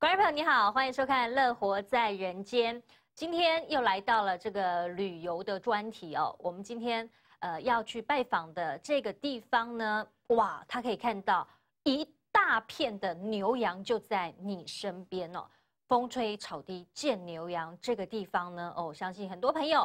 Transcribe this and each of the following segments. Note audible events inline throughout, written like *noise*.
观众朋友你好，欢迎收看《乐活在人间》。今天又来到了这个旅游的专题哦。我们今天呃要去拜访的这个地方呢，哇，他可以看到一大片的牛羊就在你身边哦。风吹草低见牛羊，这个地方呢，哦，我相信很多朋友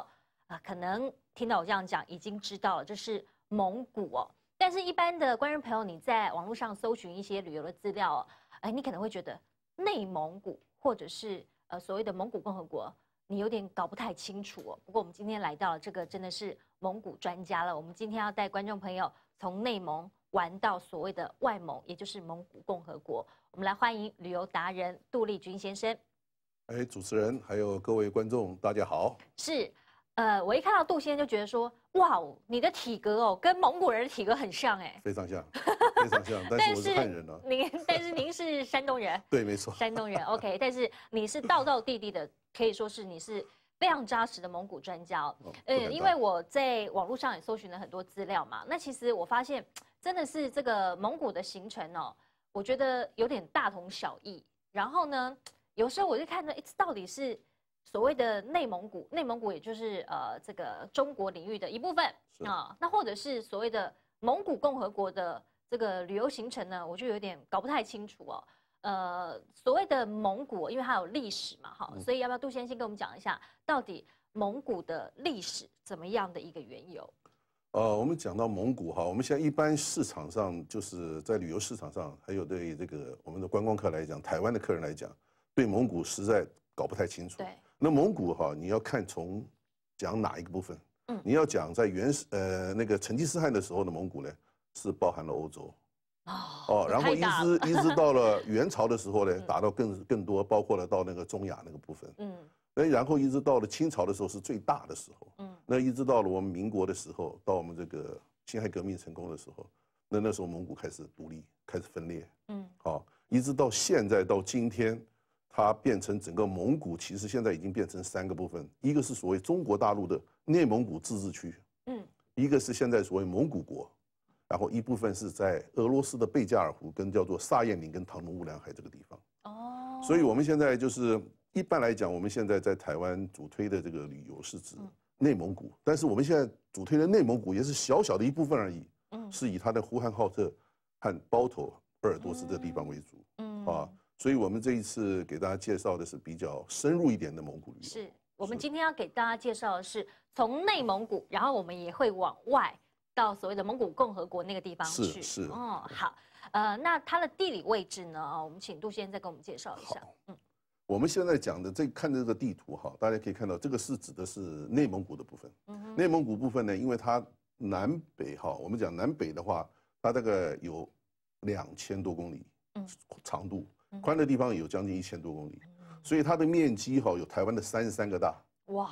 啊，可能听到我这样讲已经知道了，这是蒙古哦。但是，一般的观众朋友，你在网络上搜寻一些旅游的资料，哎，你可能会觉得。内蒙古，或者是呃所谓的蒙古共和国，你有点搞不太清楚。哦。不过我们今天来到了这个真的是蒙古专家了。我们今天要带观众朋友从内蒙玩到所谓的外蒙，也就是蒙古共和国。我们来欢迎旅游达人杜丽君先生。哎，主持人还有各位观众，大家好。是，呃，我一看到杜先生就觉得说。哇哦，你的体格哦，跟蒙古人的体格很像哎，非常像，非常像，*laughs* 但是我是汉人了。您但是您是山东人，*laughs* 对，没错，山东人。OK，但是你是道道地地的，可以说是你是非常扎实的蒙古专家。嗯，因为我在网络上也搜寻了很多资料嘛，那其实我发现真的是这个蒙古的行程哦，我觉得有点大同小异。然后呢，有时候我就看到，到底是。所谓的内蒙古，内蒙古也就是呃这个中国领域的一部分啊，那或者是所谓的蒙古共和国的这个旅游行程呢，我就有点搞不太清楚哦。呃，所谓的蒙古，因为它有历史嘛，哈，所以要不要杜先生跟我们讲一下，到底蒙古的历史怎么样的一个缘由？呃，我们讲到蒙古哈，我们现在一般市场上就是在旅游市场上，还有对这个我们的观光客来讲，台湾的客人来讲，对蒙古实在搞不太清楚。对。那蒙古哈，你要看从讲哪一个部分？嗯，你要讲在原始呃那个成吉思汗的时候的蒙古呢，是包含了欧洲，哦，然后一直一直到了元朝的时候呢，*laughs* 达到更更多，包括了到那个中亚那个部分，嗯，哎，然后一直到了清朝的时候是最大的时候，嗯，那一直到了我们民国的时候，到我们这个辛亥革命成功的时候，那那时候蒙古开始独立，开始分裂，嗯，好，一直到现在到今天。它变成整个蒙古，其实现在已经变成三个部分，一个是所谓中国大陆的内蒙古自治区，嗯，一个是现在所谓蒙古国，然后一部分是在俄罗斯的贝加尔湖跟叫做萨彦岭跟唐努乌梁海这个地方，哦，所以我们现在就是一般来讲，我们现在在台湾主推的这个旅游是指内蒙古，但是我们现在主推的内蒙古也是小小的一部分而已，嗯，是以它的呼和浩特和包头、鄂尔多斯这地方为主，嗯啊。所以，我们这一次给大家介绍的是比较深入一点的蒙古旅游。是我们今天要给大家介绍的是从内蒙古，然后我们也会往外到所谓的蒙古共和国那个地方去。是是哦，好，呃，那它的地理位置呢？我们请杜先生再跟我们介绍一下。嗯，我们现在讲的这看这个地图哈，大家可以看到，这个是指的是内蒙古的部分。嗯，内蒙古部分呢，因为它南北哈，我们讲南北的话，它大概有两千多公里嗯长度。宽的地方有将近一千多公里，所以它的面积哈有台湾的三十三个大哇，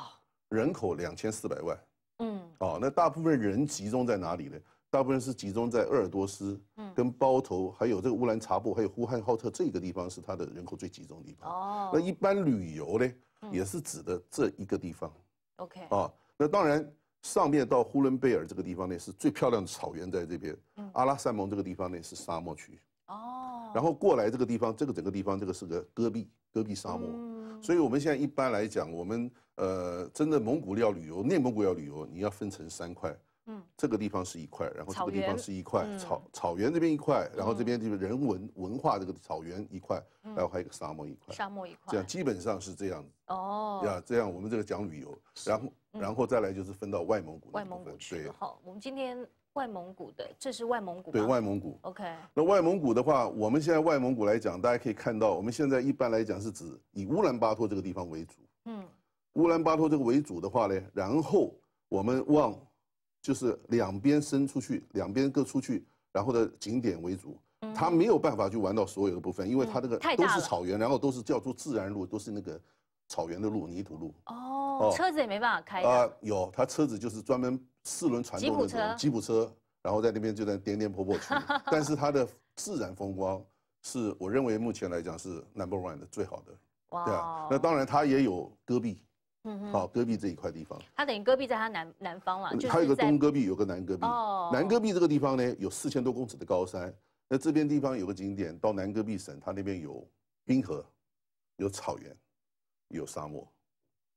人口两千四百万，嗯哦，那大部分人集中在哪里呢？大部分是集中在鄂尔多斯，嗯，跟包头，还有这个乌兰察布，还有呼和浩特这个地方是它的人口最集中的地方。哦，那一般旅游呢也是指的这一个地方。OK，啊，那当然上面到呼伦贝尔这个地方呢是最漂亮的草原，在这边，阿拉善盟这个地方呢是沙漠区。哦。然后过来这个地方，这个整个地方，这个是个戈壁，戈壁沙漠。嗯。所以我们现在一般来讲，我们呃，真的蒙古要旅游，内蒙古要旅游，你要分成三块。嗯。这个地方是一块，然后这个地方是一块草草原这边一块，然后这边就是人文文化这个草原一块，然后还有一个沙漠一块。沙漠一块。这样基本上是这样子。哦。呀，这样我们这个讲旅游，然后然后再来就是分到外蒙古那部外蒙古区。好，我们今天。外蒙古的，这是外蒙古。对，外蒙古。OK。那外蒙古的话，我们现在外蒙古来讲，大家可以看到，我们现在一般来讲是指以乌兰巴托这个地方为主。嗯。乌兰巴托这个为主的话呢，然后我们往，就是两边伸出去，两边各出去，然后的景点为主。嗯。他没有办法去玩到所有的部分，因为他那个都是草原，然后都是叫做自然路，都是那个草原的路、泥土路。哦。车子也没办法开。啊，有，他车子就是专门。四轮传动的吉普车，吉普车，然后在那边就在颠颠簸簸去，*laughs* 但是它的自然风光，是我认为目前来讲是 number one 的最好的。哇，对啊，那当然它也有戈壁，好，戈壁这一块地方。它等于戈壁在它南南方了，它有个东戈壁，有个南戈壁。哦，南戈壁这个地方呢，有四千多公尺的高山。那这边地方有个景点，到南戈壁省，它那边有冰河，有草原，有沙漠。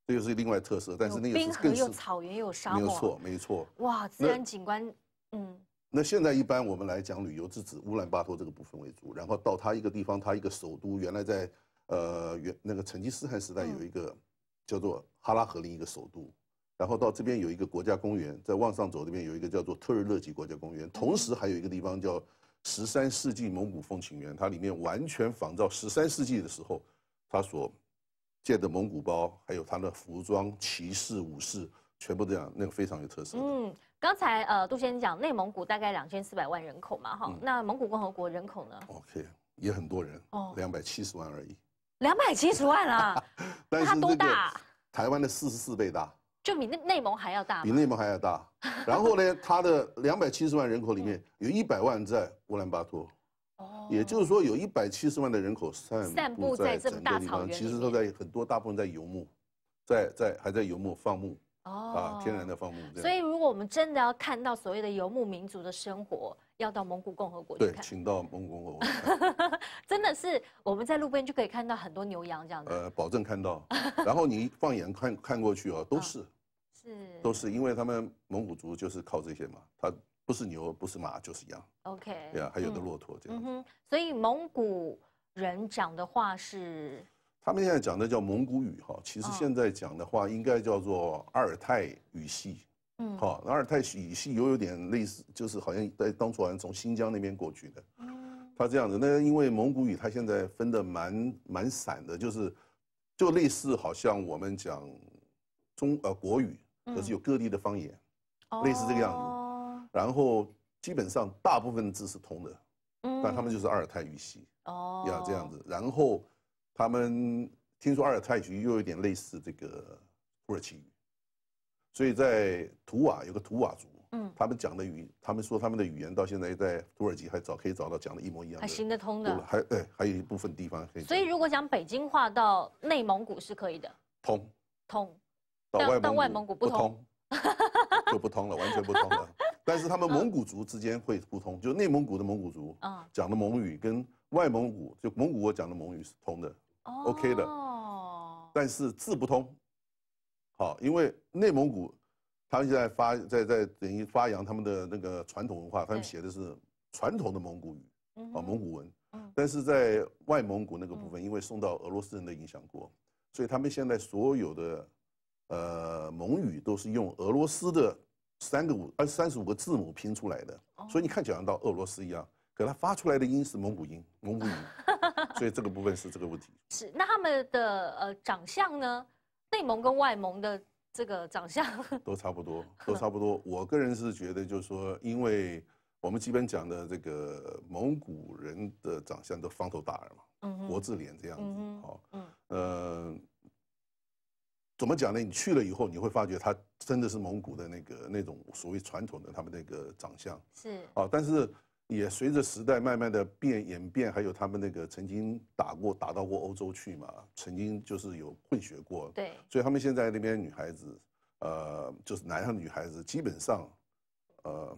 这就是另外特色，但是那是冰河又草原又沙漠，没有错，没错。哇，自然景观，嗯。那现在一般我们来讲旅游，是指乌兰巴托这个部分为主。然后到它一个地方，它一个首都，原来在呃原那个成吉思汗时代有一个叫做哈拉和林一个首都。然后到这边有一个国家公园，在往上走这边有一个叫做特日勒吉国家公园，同时还有一个地方叫十三世纪蒙古风情园，它里面完全仿照十三世纪的时候它所。建的蒙古包，还有他的服装、骑士、武士，全部这样，那个非常有特色。嗯，刚才呃杜先生讲内蒙古大概两千四百万人口嘛，哈，那蒙古共和国人口呢？OK，也很多人，哦，两百七十万而已。两百七十万啊！*laughs* 它多大？台湾的四十四倍大，就比内内蒙还要大，比内蒙还要大。然后呢，它 *laughs* 的两百七十万人口里面有一百万在乌兰巴托。也就是说，有一百七十万的人口散散布在整个大方，其实都在很多，大部分在游牧，在在还在游牧放牧。哦，啊，天然的放牧。所以，如果我们真的要看到所谓的游牧民族的生活，要到蒙古共和国去看，请到蒙古共和国。*laughs* 真的是我们在路边就可以看到很多牛羊这样子。呃，保证看到。然后你放眼看看过去啊，都是，是，都是因为他们蒙古族就是靠这些嘛，他。不是牛，不是马，就是羊。OK。对啊，还有的骆驼这样。嗯所以蒙古人讲的话是，他们现在讲的叫蒙古语哈，其实现在讲的话应该叫做阿尔泰语系，嗯，哈，阿尔泰语系有有点类似，就是好像在当初好像从新疆那边过去的，嗯，他这样子，那因为蒙古语他现在分的蛮蛮散的，就是就类似好像我们讲中呃国语，可是有各地的方言，类似这个样子。然后基本上大部分字是通的，嗯，但他们就是阿尔泰语系，哦，要这样子。然后，他们听说阿尔泰语又有点类似这个土耳其语，所以在图瓦有个图瓦族，嗯，他们讲的语，他们说他们的语言到现在在土耳其还找可以找到讲的一模一样，还行得通的，还对，还有一部分地方可以。所以如果讲北京话到内蒙古是可以的，通通，到外蒙古不，通。*laughs* 就不通了，完全不通了。但是他们蒙古族之间会互通，就是内蒙古的蒙古族讲的蒙语跟外蒙古就蒙古我讲的蒙语是通的，OK 的，但是字不通，好，因为内蒙古他们现在发在在等于发扬他们的那个传统文化，他们写的是传统的蒙古语啊蒙古文，但是在外蒙古那个部分，因为受到俄罗斯人的影响过，所以他们现在所有的呃蒙语都是用俄罗斯的。三个五，二三十五个字母拼出来的，所以你看，来像到俄罗斯一样，可它发出来的音是蒙古音，蒙古音，*laughs* 所以这个部分是这个问题。是那他们的呃长相呢？内蒙跟外蒙的这个长相 *laughs* 都差不多，都差不多。我个人是觉得，就是说，因为我们基本讲的这个蒙古人的长相都方头大耳嘛，国字脸这样子，好，嗯，呃。怎么讲呢？你去了以后，你会发觉他真的是蒙古的那个那种所谓传统的他们那个长相是啊，但是也随着时代慢慢的变演变，还有他们那个曾经打过打到过欧洲去嘛，曾经就是有混血过，对，所以他们现在那边女孩子，呃，就是男孩女孩子基本上，呃。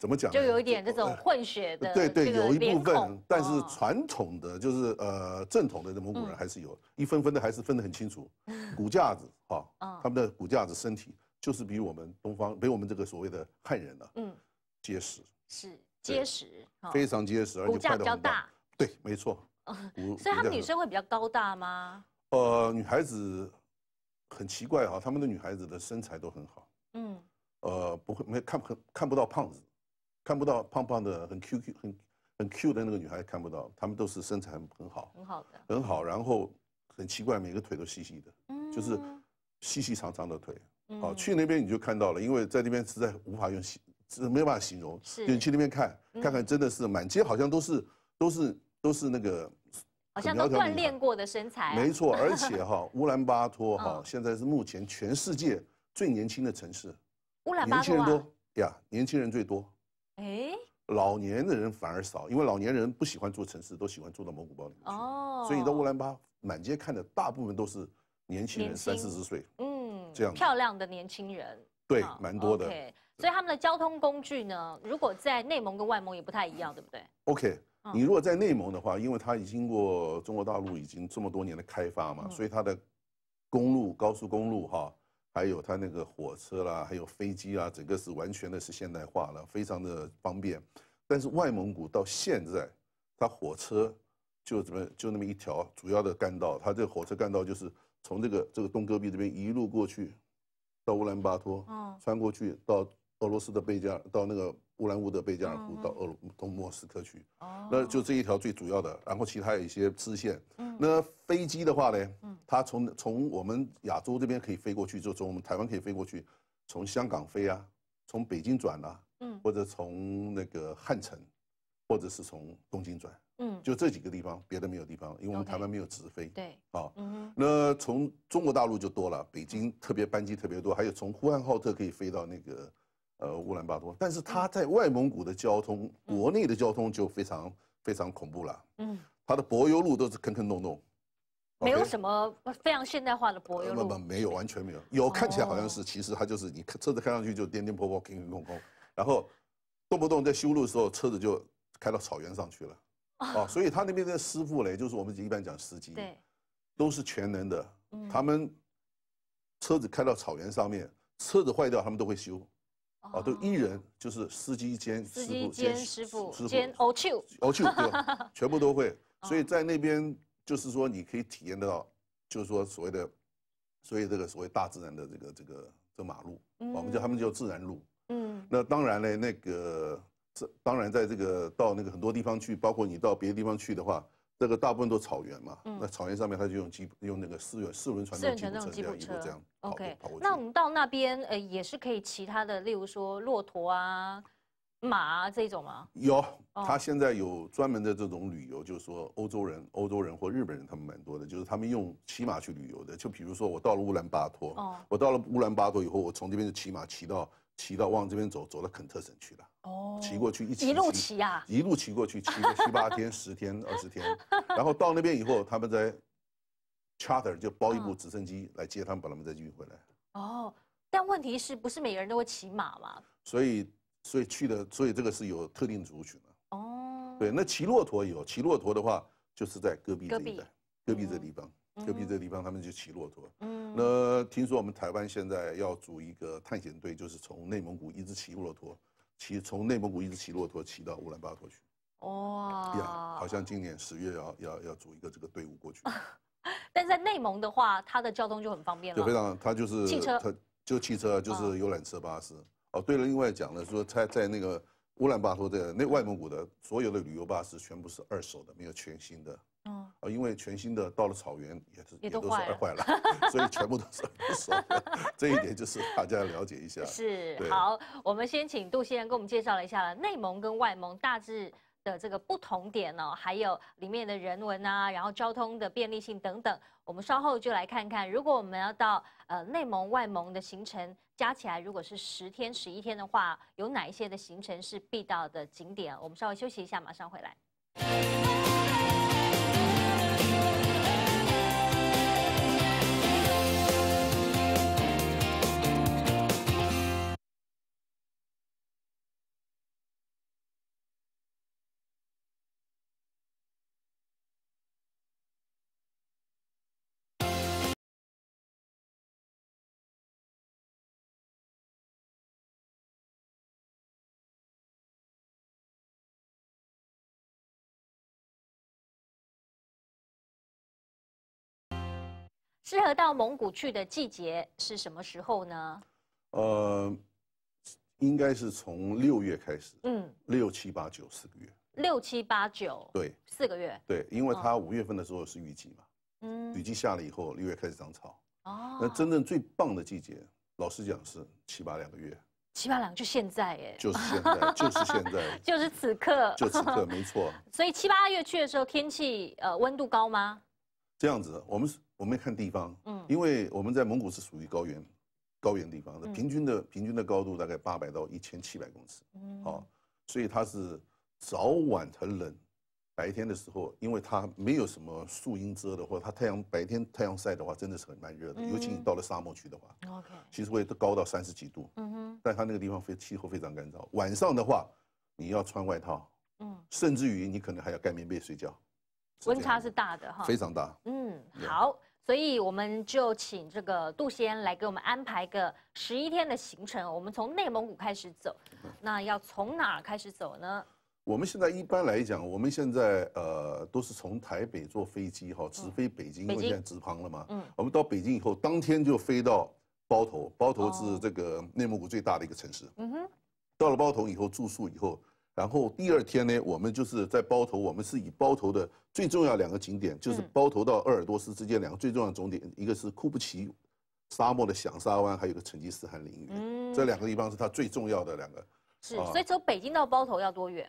怎么讲？就有一点这种混血的对对，有一部分，但是传统的就是呃正统的蒙古人还是有一分分的，还是分得很清楚。*laughs* 骨架子啊，他们的骨架子身体就是比我们东方，比我们这个所谓的汉人呢，嗯，结实，是结实，非常结实，而且骨架比较大，对，没错。所以他们女生会比较高大吗？呃，女孩子很奇怪啊，他们的女孩子的身材都很好，嗯，呃，不会没看不看不到胖子。看不到胖胖的、很 Q Q、很很 Q 的那个女孩看不到，他们都是身材很很好，很好的，很好。然后很奇怪，每个腿都细细的，就是细细长长的腿。好，去那边你就看到了，因为在那边实在无法用形，没有办法形容。是，你去那边看，看看真的是满街好像都是都是都是那个好像都锻炼过的身材。没错，而且哈，*laughs* 乌兰巴托哈现在是目前全世界最年轻的城市，乌兰巴托啊，年轻人多呀，年轻人最多。哎，老年的人反而少，因为老年人不喜欢住城市，都喜欢住到蒙古包里去。哦，所以你到乌兰巴满街看的大部分都是年轻人，三四十岁，嗯，这样漂亮的年轻人，对，蛮多的。所以他们的交通工具呢，如果在内蒙跟外蒙也不太一样，对不对？OK，你如果在内蒙的话，因为它已经过中国大陆已经这么多年的开发嘛，所以它的公路、高速公路，哈。还有它那个火车啦，还有飞机啊，整个是完全的是现代化了，非常的方便。但是外蒙古到现在，它火车就怎么就那么一条主要的干道，它这火车干道就是从这个这个东戈壁这边一路过去，到乌兰巴托，穿过去到俄罗斯的贝加尔，到那个乌兰乌德贝加尔湖，到俄东莫斯科去，那就这一条最主要的，然后其他有一些支线。那飞机的话呢？他从从我们亚洲这边可以飞过去，就从我们台湾可以飞过去，从香港飞啊，从北京转啊，嗯，或者从那个汉城，或者是从东京转，嗯，就这几个地方，别的没有地方，因为我们台湾没有直飞，对，啊，那从中国大陆就多了，北京特别班机特别多，还有从呼和浩特可以飞到那个，呃，乌兰巴托，但是他在外蒙古的交通，国内的交通就非常非常恐怖了，嗯，他的柏油路都是坑坑洞洞。没有什么非常现代化的波。那么没有，完全没有。有看起来好像是，其实它就是你车子开上去就颠颠簸簸、坑坑空，空，然后动不动在修路的时候，车子就开到草原上去了。哦，所以他那边的师傅嘞，就是我们一般讲司机，对，都是全能的。他们车子开到草原上面，车子坏掉他们都会修。哦。都一人就是司机兼司机兼师傅。师傅兼 OQ。OQ 对，全部都会。*laughs* 所以在那边。就是说，你可以体验得到，就是说所谓的，所以这个所谓大自然的这个这个这马路，我们叫他们叫自然路。嗯，那当然呢，那个这当然，在这个到那个很多地方去，包括你到别的地方去的话，这个大部分都草原嘛。嗯，那草原上面他就用机用那个四轮四轮传动的机动车辆这样。OK，那我们到那边呃也是可以骑他的，例如说骆驼啊。马这种吗？有，他现在有专门的这种旅游，就是说欧洲人、欧洲人或日本人，他们蛮多的，就是他们用骑马去旅游的。就比如说，我到了乌兰巴托，我到了乌兰巴托以后，我从这边就骑马骑到骑到往这边走，走到肯特省去了。哦，骑过去一一路骑啊，一路骑过去，骑个七八天、十天、二十天，然后到那边以后，他们在 charter 就包一部直升机来接他们，把他们再运回来。哦，但问题是不是每个人都会骑马嘛？所以。所以去的，所以这个是有特定族群的哦。对，那骑骆驼有，骑骆驼的话就是在戈壁戈壁戈壁这地方，戈壁这地方他们就骑骆驼。嗯，那听说我们台湾现在要组一个探险队，就是从内蒙古一直骑骆驼，骑从内蒙古一直骑骆驼骑到乌兰巴托去。哇！好像今年十月要要要组一个这个队伍过去。*laughs* 但在内蒙的话，它的交通就很方便了。就非常，它就是汽车，它就汽车就是游览车、巴士。哦，对了，另外讲了，说在在那个乌兰巴托的那外蒙古的所有的旅游巴士全部是二手的，没有全新的。哦，因为全新的到了草原也是也都坏坏了，*laughs* 所以全部都是二手的，*laughs* 这一点就是大家了解一下。是，好，我们先请杜先生给我们介绍了一下内蒙跟外蒙大致的这个不同点呢，还有里面的人文啊，然后交通的便利性等等，我们稍后就来看看，如果我们要到呃内蒙外蒙的行程。加起来，如果是十天十一天的话，有哪一些的行程是必到的景点？我们稍微休息一下，马上回来。适合到蒙古去的季节是什么时候呢？呃，应该是从六月开始，嗯，六七八九四个月。六七八九，对，四个月。对，因为它五月份的时候是雨季嘛，嗯，雨季下了以后，六月开始长草。哦，那真正最棒的季节，老实讲是七八两个月。七八两就现在哎。就是现在，就是现在，*laughs* 就是此刻。就此刻，*laughs* 没错。所以七八月去的时候，天气呃温度高吗？这样子，我们是我们看地方，嗯，因为我们在蒙古是属于高原，高原地方的平均的平均的高度大概八百到一千七百公尺，啊，所以它是早晚很冷，白天的时候，因为它没有什么树荫遮的，或者它太阳白天太阳晒的话，真的是很蛮热的。尤其你到了沙漠区的话，OK，其实会高到三十几度，嗯哼，但它那个地方非气候非常干燥，晚上的话，你要穿外套，嗯，甚至于你可能还要盖棉被睡觉。温差是大的哈，非常大。嗯，好，所以我们就请这个杜先来给我们安排个十一天的行程。我们从内蒙古开始走，那要从哪开始走呢？我们现在一般来讲，我们现在呃都是从台北坐飞机哈，直飞北京，因为现在直航了嘛。嗯，我们到北京以后，当天就飞到包头。包头是这个内蒙古最大的一个城市。嗯哼，到了包头以后住宿以后。然后第二天呢，我们就是在包头，我们是以包头的最重要两个景点，就是包头到鄂尔多斯之间两个最重要的终点，一个是库布齐沙漠的响沙湾，还有一个成吉思汗陵园。嗯，这两个地方是它最重要的两个。是，所以从北京到包头要多远？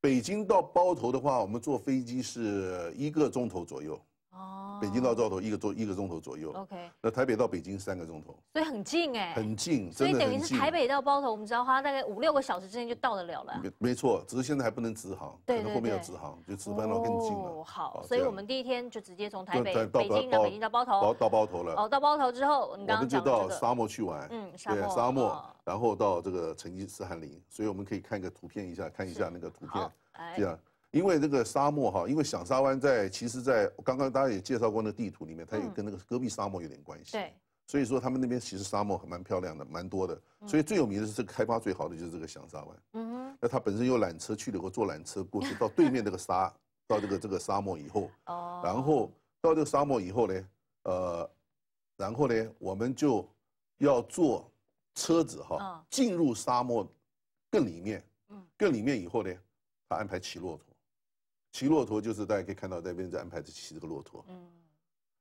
北京到包头的话，我们坐飞机是一个钟头左右。哦，北京到包头一个钟一个钟头左右。OK，那台北到北京三个钟头，所以很近哎。很近，所以等于是台北到包头，我们只要花大概五六个小时之间就到得了了。没错，只是现在还不能直航，可能后面要直航，就直奔到更近了。好，所以我们第一天就直接从台北到北京到包头，到包头了。哦，到包头之后，我们就到沙漠去玩。嗯，对，沙漠，然后到这个成吉思汗陵，所以我们可以看一个图片一下，看一下那个图片，这样。因为这个沙漠哈，因为响沙湾在，其实，在刚刚大家也介绍过那个地图里面，它也跟那个戈壁沙漠有点关系。对，所以说他们那边其实沙漠还蛮漂亮的，蛮多的。所以最有名的是这个开发最好的就是这个响沙湾。嗯哼。那它本身有缆车去了以后坐缆车过去到对面这个沙，*laughs* 到这个这个沙漠以后。哦。然后到这个沙漠以后呢，呃，然后呢，我们就，要坐，车子哈，进入沙漠，更里面。嗯。更里面以后呢，他安排骑骆驼。骑骆驼就是大家可以看到那边在安排着骑这个骆驼，嗯，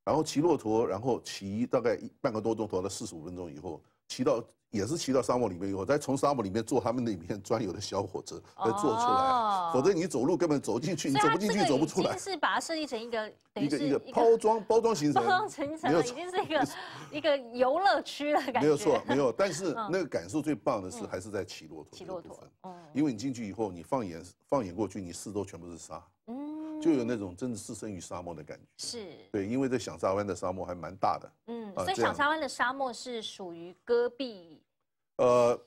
然后骑骆驼，然后骑大概半个多钟头到四十五分钟以后。骑到也是骑到沙漠里面以后，再从沙漠里面坐他们那边专有的小火车来坐出来，否则你走路根本走进去，你走不进去，走不出来。是把它设计成一个一个一个包装包装形成包装形成了，已经是一个一个游乐区了感觉。没有错，没有。*laughs* 但是那个感受最棒的是还是在骑骆驼。骑骆驼，嗯，因为你进去以后，你放眼放眼过去，你四周全部是沙，嗯。就有那种真的置身于沙漠的感觉，是，对，因为在响沙湾的沙漠还蛮大的，嗯，所以响沙湾的沙漠是属于戈壁，呃，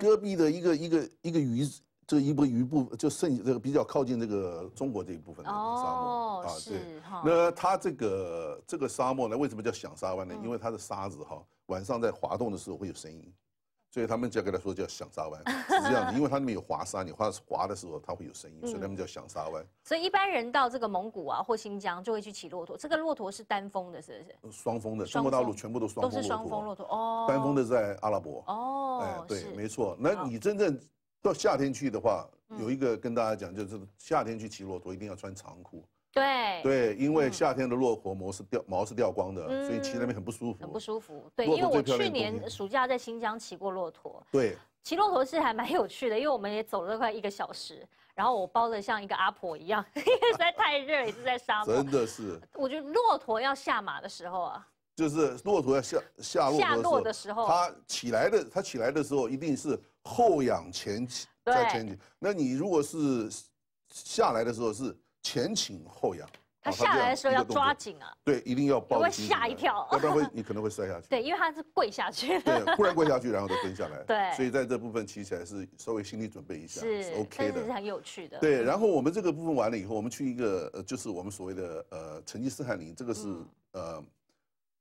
戈壁的一个一个一个余，这一部余部就剩这个比较靠近这个中国这一部分的沙漠，啊，对，那它这个这个沙漠呢，为什么叫响沙湾呢？因为它的沙子哈，晚上在滑动的时候会有声音。所以他们就给他说叫响沙湾，是这样，因为它那边有滑沙，你滑滑的时候它会有声音，所以他们叫响沙湾。所以一般人到这个蒙古啊或新疆就会去骑骆驼，这个骆驼是单峰的，是不是？双峰的，中国大陆全部都双峰都是双峰骆驼哦。单峰的在阿拉伯哦。哎，对，没错。那你真正到夏天去的话，有一个跟大家讲，就是夏天去骑骆驼一定要穿长裤。对对，因为夏天的骆驼毛是掉毛是掉光的，所以骑那边很不舒服。很不舒服。对，因为我去年暑假在新疆骑过骆驼。对。骑骆驼是还蛮有趣的，因为我们也走了快一个小时，然后我包的像一个阿婆一样，*laughs* 因为实在太热，也是在沙漠。真的是。我觉得骆驼要下马的时候啊，就是骆驼要下下落的时候，它起来的它起来的时候一定是后仰前起在前起，那你如果是下来的时候是。前倾后仰，他下来的时候要抓紧啊！对，一定要。抱你会吓一跳，要不然会你可能会摔下去。*laughs* 对，因为他是跪下去，对，忽然跪下去，然后就蹲下来。*laughs* 对，所以在这部分骑起来是稍微心理准备一下是 OK 的，是很有趣的。对，然后我们这个部分完了以后，我们去一个呃，就是我们所谓的呃成吉思汗陵，这个是呃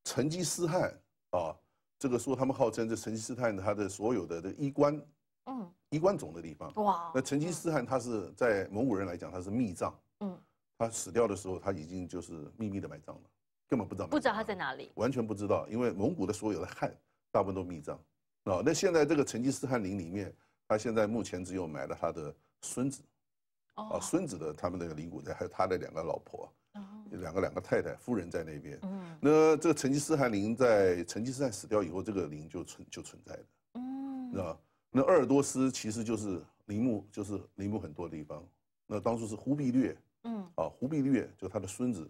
成吉思汗啊，这个说他们号称这成吉思汗他的所有的的衣冠，嗯，衣冠冢的地方哇。那成吉思汗他是在蒙古人来讲他是秘葬。嗯，他死掉的时候，他已经就是秘密的埋葬了，根本不知道不知道他在哪里，完全不知道，因为蒙古的所有的汉大部分都密葬，啊，那现在这个成吉思汗陵里面，他现在目前只有埋了他的孙子，哦，孙子的他们那个陵骨在，还有他的两个老婆，两个两个太太夫人在那边，嗯，那这个成吉思汗陵在成吉思汗死掉以后，这个陵就存就存在的，嗯，那那鄂尔多斯其实就是陵墓，就是陵墓很多地方，那当初是忽必烈。嗯，啊，忽必烈就他的孙子。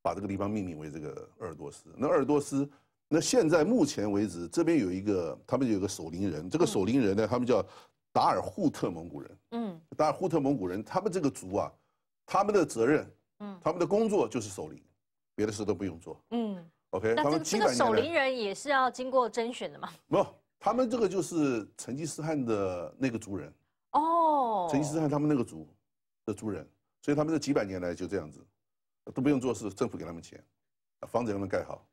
把这个地方命名为这个鄂尔多斯。那鄂尔多斯，那现在目前为止，这边有一个，他们有一个守陵人。这个守陵人呢，他们叫达尔扈特蒙古人。嗯，达尔扈特蒙古人，他们这个族啊，他们的责任，嗯，他们的工作就是守陵，别的事都不用做。嗯，OK。那这个守陵人也是要经过甄选的吗？不，他们这个就是成吉思汗的那个族人。哦，成吉思汗他们那个族的族人。所以他们这几百年来就这样子，都不用做事，政府给他们钱，房子给他们盖好，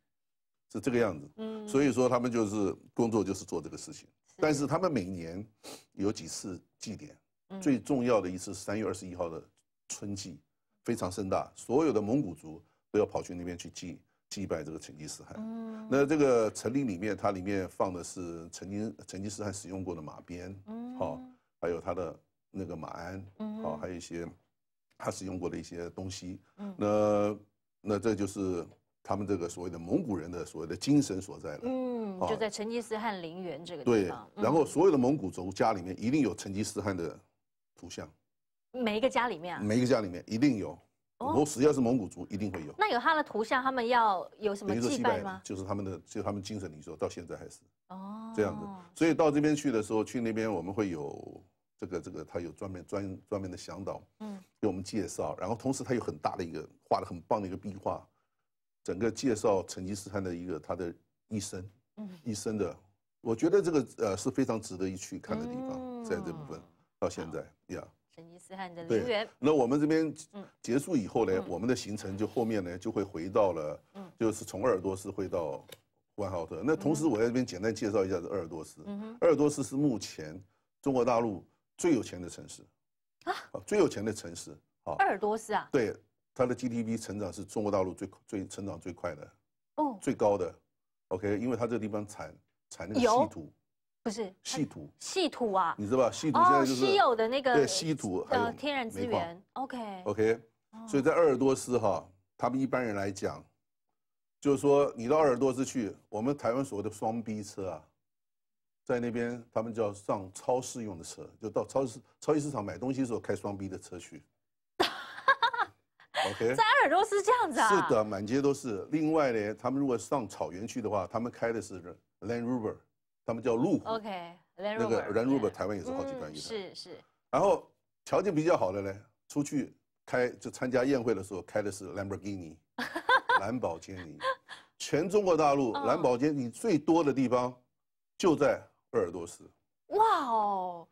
是这个样子。嗯，所以说他们就是工作就是做这个事情。是。但是他们每年有几次祭典，最重要的一次三月二十一号的春祭，非常盛大，所有的蒙古族都要跑去那边去祭祭拜这个成吉思汗。那这个成陵里面，它里面放的是曾经成吉思汗使用过的马鞭，嗯，好，还有他的那个马鞍，嗯，好，还有一些。他使用过的一些东西，那那这就是他们这个所谓的蒙古人的所谓的精神所在了。嗯，就在成吉思汗陵园这个地方。对，然后所有的蒙古族家里面一定有成吉思汗的图像，每一个家里面。啊。每一个家里面一定有，我只要是蒙古族，一定会有。那有他的图像，他们要有什么祭拜吗？就是他们的，就他们精神里说到现在还是哦这样子，所以到这边去的时候，去那边我们会有。这个这个他有专门专专门的向导，嗯，给我们介绍，然后同时他有很大的一个画的很棒的一个壁画，整个介绍成吉思汗的一个他的一生，一生的，我觉得这个呃是非常值得一去看的地方，在这部分到现在呀，成吉思汗的陵园。那我们这边结束以后呢，我们的行程就后面呢就会回到了，嗯，就是从鄂尔多斯会到呼和浩特。那同时我在这边简单介绍一下这鄂尔多斯，鄂尔多斯是目前中国大陆。最有钱的城市，啊，最有钱的城市，啊鄂尔多斯啊。对，它的 GDP 成长是中国大陆最最成长最快的，哦，最高的，OK，因为它这个地方产产那个稀土，不是稀土，稀土啊，你知道吧？稀土现在就是稀有的那个对稀土的天然资源，OK，OK，所以在鄂尔多斯哈，他们一般人来讲，就是说你到鄂尔多斯去，我们台湾所谓的双逼车啊。在那边，他们就要上超市用的车，就到超市、超级市场买东西的时候开双 B 的车去。OK，*laughs* 在俄罗斯这样子啊？是的，满街都是。另外呢，他们如果上草原去的话，他们开的是 Land Rover，他们叫路虎。OK，Land Rover，那个 Land Rover 台湾也是好几段一段。是是。然后条件比较好的呢，出去开就参加宴会的时候开的是 Lamborghini，兰博基尼。全中国大陆兰博基尼最多的地方，就在。鄂尔多斯，哇哦！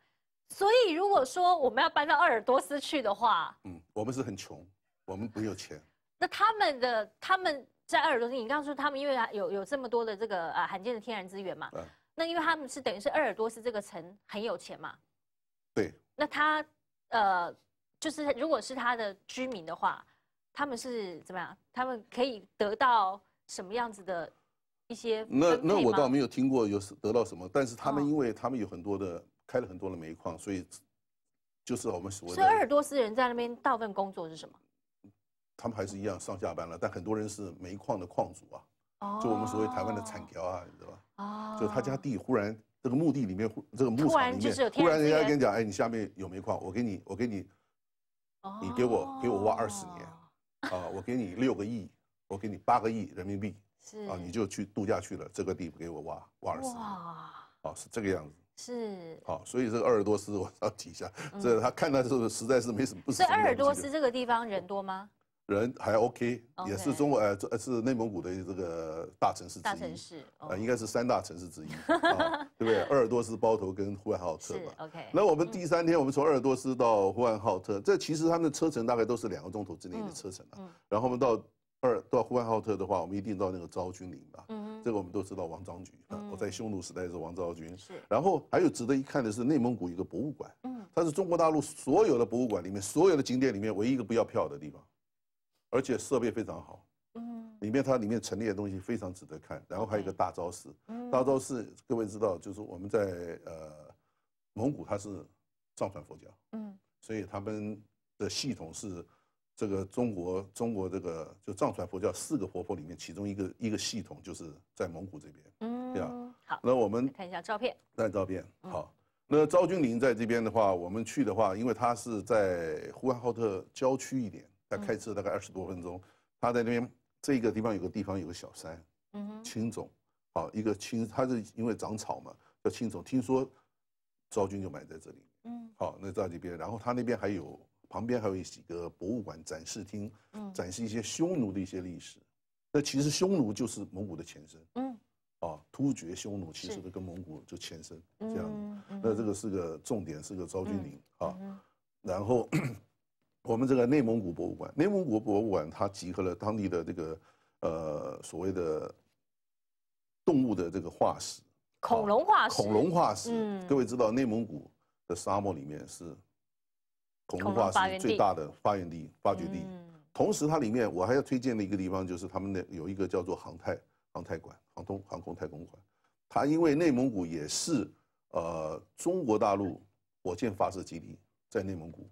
所以如果说我们要搬到鄂尔多斯去的话，嗯，我们是很穷，我们不有钱。那他们的他们在鄂尔多斯，你刚刚说他们因为有有这么多的这个啊罕见的天然资源嘛，那因为他们是等于是鄂尔多斯这个城很有钱嘛，对。那他，呃，就是如果是他的居民的话，他们是怎么样？他们可以得到什么样子的？一些那那我倒没有听过有得到什么，但是他们因为他们有很多的开了很多的煤矿，所以就是我们所谓。所以，鄂尔多斯人在那边大部分工作是什么？他们还是一样上下班了，但很多人是煤矿的矿主啊。哦。就我们所谓台湾的产条啊，你知道吧？哦。就他家地忽然这个墓地里面忽这个墓场里面忽然人家跟你讲，哎，你下面有煤矿，我给你我给你，你给我给我挖二十年啊，我给你六个亿，我给你八个亿人民币。是啊，你就去度假去了，这个地给我挖挖二十，啊，是这个样子，是啊，所以这个鄂尔多斯我要提一下，这他看到是实在是没什么，是鄂尔多斯这个地方人多吗？人还 OK，也是中国呃，是内蒙古的这个大城市之一，城市啊，应该是三大城市之一，*laughs* 对不对？鄂尔多斯、包头跟呼和浩特吧。o k 那我们第三天我们从鄂尔多斯到呼和浩特，这其实他们的车程大概都是两个钟头之内的车程了，然后我们到。二到呼和浩特的话，我们一定到那个昭君陵吧。嗯，这个我们都知道王昭君嗯。我在匈奴时代是王昭君。是。然后还有值得一看的是内蒙古一个博物馆。嗯。它是中国大陆所有的博物馆里面、所有的景点里面唯一一个不要票的地方，而且设备非常好。嗯。里面它里面陈列的东西非常值得看，然后还有一个大昭寺。嗯。大昭寺，各位知道，就是我们在呃蒙古，它是藏传佛教。嗯。所以他们的系统是。这个中国，中国这个就藏传佛教四个活佛里面，其中一个一个系统就是在蒙古这边，嗯，对吧？好，那我们看一下照片，那照片好。那昭君陵在这边的话，我们去的话，因为它是在呼和浩特郊区一点，它开车大概二十多分钟。它在那边这个地方有个地方有个小山，嗯，青冢，好，一个青，它是因为长草嘛，叫青冢。听说昭君就埋在这里，嗯，好，那在这边，然后它那边还有。旁边还有几个博物馆展示厅，展示一些匈奴的一些历史。那其实匈奴就是蒙古的前身。嗯，啊，突厥、匈奴其实都跟蒙古就前身这样。那这个是个重点，是个昭君陵啊。然后 *clears throat* 我们这个内蒙古博物馆，内蒙古博物馆它集合了当地的这个呃所谓的动物的这个化石，恐龙化石，恐龙化石。各位知道内蒙古的沙漠里面是。恐龙化石最大的发源地、发掘地。嗯。同时，它里面我还要推荐的一个地方，就是他们那有一个叫做航太、航太馆、航空、航空太空馆。它因为内蒙古也是，呃，中国大陆火箭发射基地在内蒙古，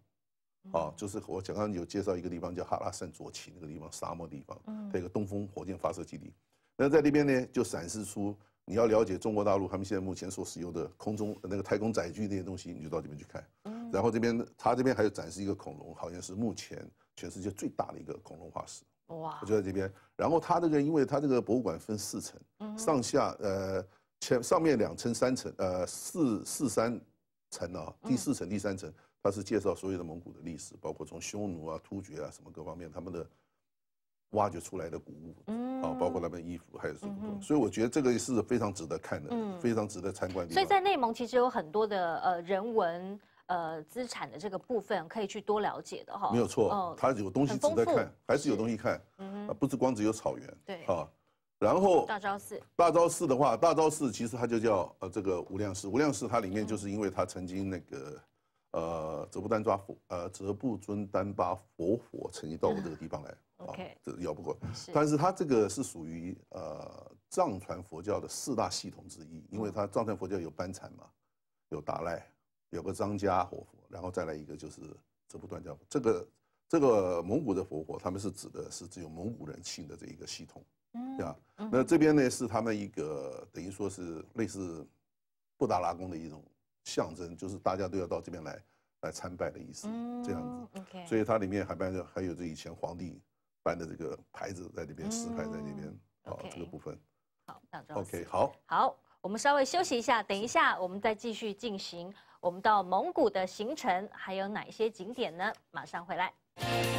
啊，就是我讲刚刚有介绍一个地方叫哈拉善左旗那个地方沙漠地方，它有个东风火箭发射基地。那在那边呢，就展示出你要了解中国大陆他们现在目前所使用的空中那个太空载具那些东西，你就到里面去看。嗯。然后这边他这边还有展示一个恐龙，好像是目前全世界最大的一个恐龙化石，哇！就在这边。然后他这个，因为他这个博物馆分四层，嗯、上下呃前上面两层、三层呃四四三层啊，第四层、第三层，它是介绍所有的蒙古的历史，包括从匈奴啊、突厥啊什么各方面他们的挖掘出来的古物，啊，包括他们衣服还有什么，所以我觉得这个是非常值得看的，嗯、非常值得参观。所以在内蒙其实有很多的呃人文。呃，资产的这个部分可以去多了解的哈，没有错，它有东西值得看，还是有东西看，啊，不是光只有草原，对，啊，然后大昭寺，大昭寺的话，大昭寺其实它就叫呃这个无量寺，无量寺它里面就是因为它曾经那个，呃，泽布丹抓佛，呃，泽布尊丹巴佛火曾经到过这个地方来，*laughs* OK，咬不过。但是它这个是属于呃藏传佛教的四大系统之一，因为它藏传佛教有班禅嘛，有达赖。有个张家活佛，然后再来一个就是这部断教。这个这个蒙古的活佛，他们是指的是只有蒙古人信的这一个系统，嗯，对吧？那这边呢是他们一个等于说是类似布达拉宫的一种象征，就是大家都要到这边来来参拜的意思，这样子。所以它里面还办着还有这以前皇帝办的这个牌子在那边石牌在那边啊这个部分。好，OK，好，好，我们稍微休息一下，等一下我们再继续进行。我们到蒙古的行程还有哪些景点呢？马上回来。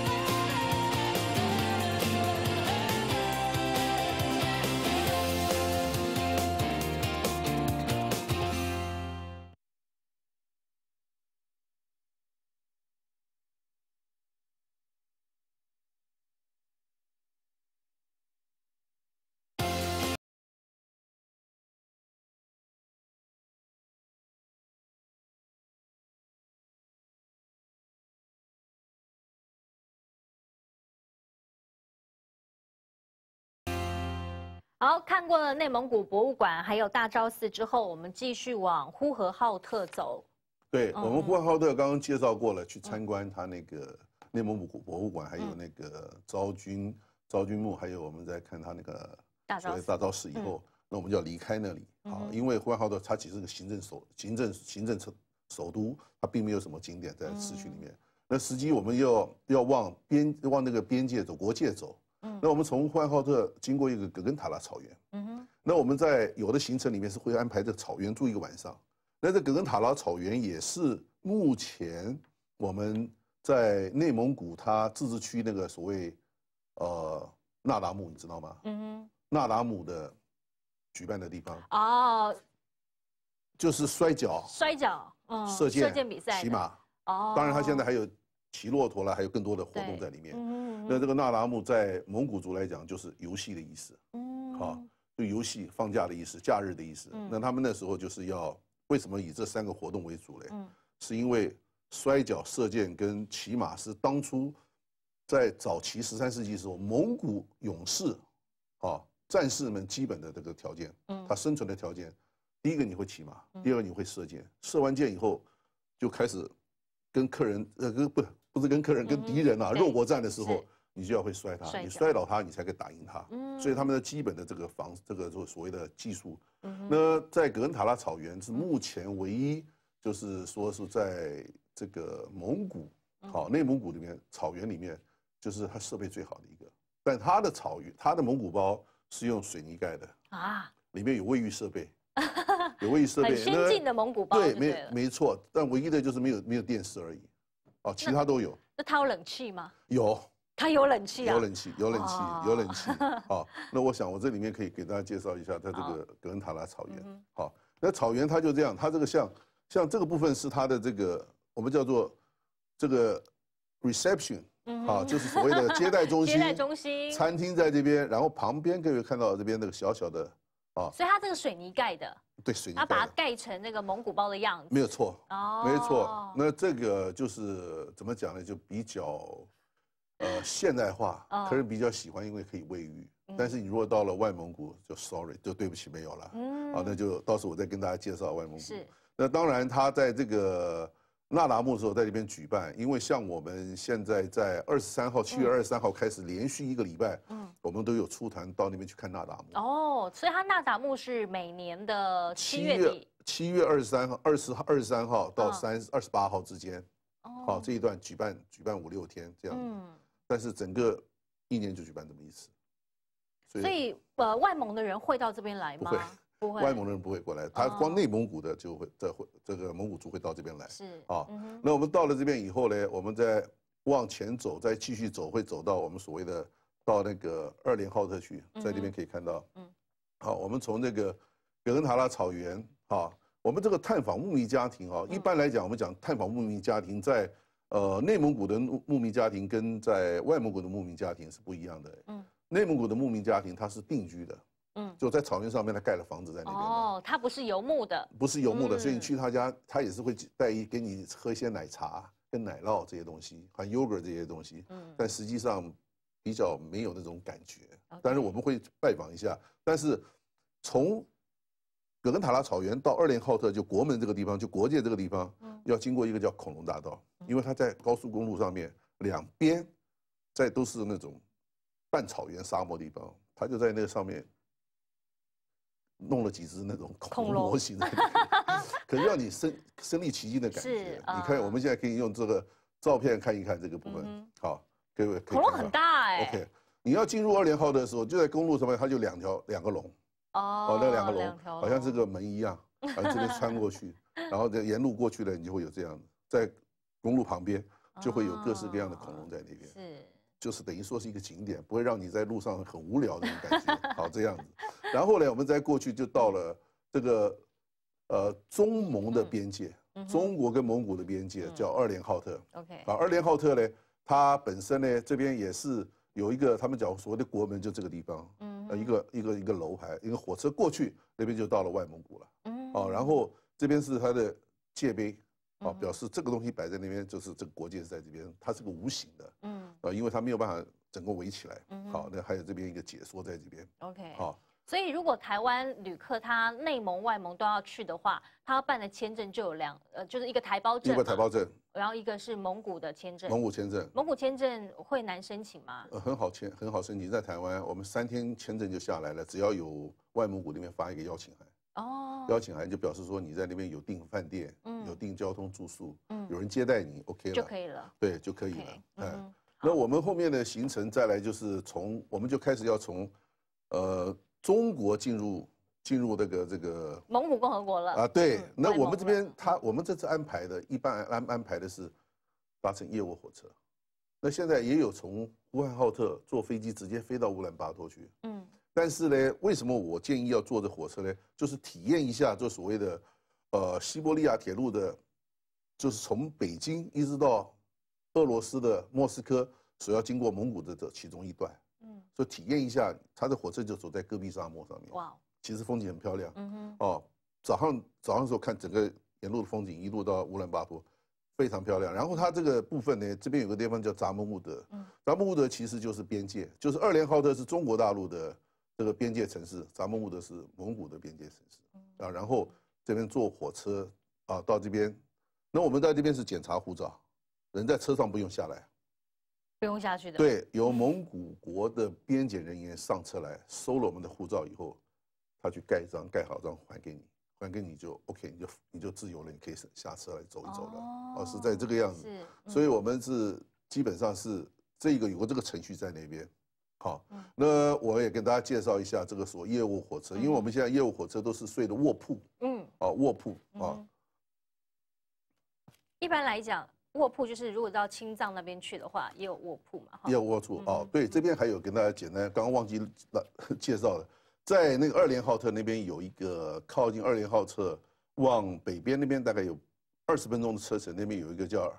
好看过了内蒙古博物馆，还有大昭寺之后，我们继续往呼和浩特走。对，我们呼和浩特刚刚介绍过了，去参观他那个内蒙古博物馆，还有那个昭君昭君墓，还有我们在看他那个大昭寺以后，那我们就要离开那里啊，因为呼和浩特它其实是个行政首、行政行政城首都，它并没有什么景点在市区里面。那实际我们要要往边往那个边界走，国界走。那我们从呼和浩特经过一个葛根塔拉草原，嗯哼，那我们在有的行程里面是会安排在草原住一个晚上。那在葛根塔拉草原也是目前我们在内蒙古它自治区那个所谓，呃，那达慕你知道吗？嗯，哼，那达慕的举办的地方。哦，就是摔跤、摔跤、嗯，射箭、射箭比赛、骑马。哦，当然他现在还有。骑骆驼了，还有更多的活动在里面。那这个那达慕在蒙古族来讲就是游戏的意思，啊，就游戏、放假的意思、假日的意思。那他们那时候就是要为什么以这三个活动为主嘞？是因为摔跤、射箭跟骑马是当初在早期十三世纪时候蒙古勇士啊战士们基本的这个条件，他生存的条件。第一个你会骑马，第二个你会射箭，射完箭以后就开始跟客人呃不。不是跟客人、跟敌人啊，肉搏战的时候，你就要会摔他，你摔倒他，你才可以打赢他。所以他们的基本的这个防这个所所谓的技术。那在格恩塔拉草原是目前唯一，就是说是在这个蒙古好内蒙古里面草原里面，就是它设备最好的一个。但它的草原，它的蒙古包是用水泥盖的啊，里面有卫浴设备，*laughs* 有卫浴设备，先进的蒙古包。对，没没错，但唯一的就是没有没有电视而已。哦，其他都有。那它有冷气吗？有，它有冷气啊。有冷气，有冷气，有冷气。好，*laughs* 那我想我这里面可以给大家介绍一下它这个格恩塔拉草原。好，那草原它就这样，它这个像，像这个部分是它的这个我们叫做这个 reception 啊，就是所谓的接待中心。*laughs* 接待中心，餐厅在这边，然后旁边各位看到这边那个小小的啊。所以它这个水泥盖的。对水泥，他把它盖成那个蒙古包的样子，没有错，哦，没错。那这个就是怎么讲呢？就比较，呃，现代化，客人比较喜欢，因为可以卫浴。但是你如果到了外蒙古，就 sorry，就对不起，没有了。啊，那就到时我再跟大家介绍外蒙古。是。那当然，他在这个。那达慕时候在那边举办，因为像我们现在在二十三号，七月二十三号开始连续一个礼拜，嗯，我们都有出谈到那边去看那达慕。哦，所以他那达慕是每年的七月底，七月二十三号、二十号、二十三号到三二十八号之间，哦，好这一段举办举办五六天这样，嗯，但是整个一年就举办这么一次，所以呃，外蒙的人会到这边来吗？外蒙的人不会过来，他光内蒙古的就会，这会这个蒙古族会到这边来。是啊，那我们到了这边以后呢，我们再往前走，再继续走，会走到我们所谓的到那个二连浩特去，在这边可以看到。嗯，好，我们从这个格恩塔拉草原啊，我们这个探访牧民家庭啊，一般来讲，我们讲探访牧民家庭，在呃内蒙古的牧牧民家庭跟在外蒙古的牧民家庭是不一样的。嗯，内蒙古的牧民家庭他是定居的。嗯，就在草原上面，他盖了房子在那边。哦，他不是游牧的，不是游牧的，所以你去他家，他也是会带一给你喝一些奶茶、跟奶酪这些东西，还有 yogurt 这些东西。嗯，但实际上比较没有那种感觉。但是我们会拜访一下。但是从葛根塔拉草原到二连浩特，就国门这个地方，就国界这个地方，嗯，要经过一个叫恐龙大道，因为他在高速公路上面两边在都是那种半草原沙漠地方，他就在那个上面。弄了几只那种恐龙模型，*laughs* 可是让你身身临其境的感觉。是，你看我们现在可以用这个照片看一看这个部分。好，各位恐龙很大哎。OK，你要进入二连号的时候，就在公路上面，它就两条两个龙。哦。那两个龙好像这个门一样，啊这边穿过去，然后在沿路过去了，你就会有这样的，在公路旁边就会有各式各样的恐龙在那边。*laughs* 是。就是等于说是一个景点，不会让你在路上很无聊那种感觉，好这样子。然后呢，我们再过去就到了这个，呃，中蒙的边界，中国跟蒙古的边界，叫二连浩特。OK，啊，二连浩特呢，它本身呢这边也是有一个他们讲所谓的国门，就这个地方，嗯，一个一个一个楼牌，一个火车过去那边就到了外蒙古了。嗯，哦，然后这边是它的界碑。哦，表示这个东西摆在那边，就是这个国界是在这边，它是个无形的，嗯，啊，因为它没有办法整个围起来。嗯，好，那还有这边一个解说在这边。OK。好，所以如果台湾旅客他内蒙外蒙都要去的话，他办的签证就有两，呃，就是一个台胞证，一个台胞证，然后一个是蒙古的签证。蒙古签证。蒙古签证会难申请吗？呃，很好签，很好申请，在台湾我们三天签证就下来了，只要有外蒙古那边发一个邀请函。哦，邀请函就表示说你在那边有订饭店，嗯，有订交通住宿，嗯，有人接待你，OK 了就可以了。对，就可以了。嗯，那我们后面的行程再来就是从我们就开始要从，呃，中国进入进入那个这个蒙古共和国了。啊，对，那我们这边他我们这次安排的一般安安排的是搭乘业务火车，那现在也有从乌兰浩特坐飞机直接飞到乌兰巴托去。嗯。但是呢，为什么我建议要坐这火车呢？就是体验一下，就所谓的，呃，西伯利亚铁路的，就是从北京一直到俄罗斯的莫斯科，所要经过蒙古的这其中一段。嗯。就体验一下，他的火车就走在戈壁沙漠上面。哇。其实风景很漂亮。嗯哼。哦，早上早上的时候看整个沿路的风景，一路到乌兰巴托，非常漂亮。然后它这个部分呢，这边有个地方叫扎木木德。嗯。扎木兀德其实就是边界，就是二连浩特是中国大陆的。这个边界城市，咱们问的是蒙古的边界城市啊。然后这边坐火车啊到这边，那我们在这边是检查护照，人在车上不用下来，不用下去的。对，由蒙古国的边检人员上车来收了我们的护照以后，他去盖章，盖好章还给你，还给你就 OK，你就你就自由了，你可以下车来走一走了。哦，是在这个样子。是。所以我们是基本上是这个有个这个程序在那边。好，那我也跟大家介绍一下这个所业务火车，因为我们现在业务火车都是睡的卧铺，嗯，啊卧铺啊。一般来讲，卧铺就是如果到青藏那边去的话，也有卧铺嘛，哈，也有卧铺啊。对，这边还有跟大家简单刚刚忘记了，介绍了，在那个二连浩特那边有一个靠近二连浩特往北边那边大概有二十分钟的车程，那边有一个叫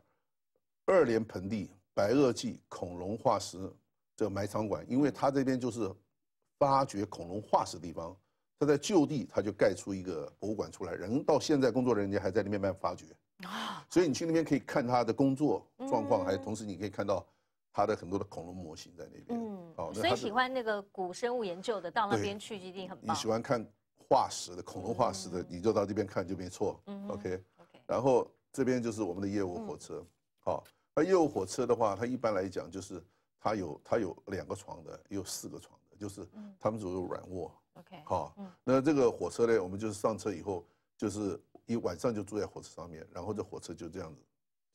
二连盆地白垩纪恐龙化石。这个埋藏馆，因为他这边就是发掘恐龙化石的地方，他在就地他就盖出一个博物馆出来，人到现在工作人员还在里面慢慢发掘啊，所以你去那边可以看他的工作状况，还同时你可以看到他的很多的恐龙模型在那边。哦，所以喜欢那个古生物研究的到那边去一定很棒。你喜欢看化石的恐龙化石的，你就到这边看就没错。OK，OK，然后这边就是我们的业务火车，好，那业务火车的话，它一般来讲就是。它有，它有两个床的，有四个床的，就是他们有软卧。OK，好，那这个火车呢，我们就是上车以后，就是一晚上就住在火车上面，然后这火车就这样子，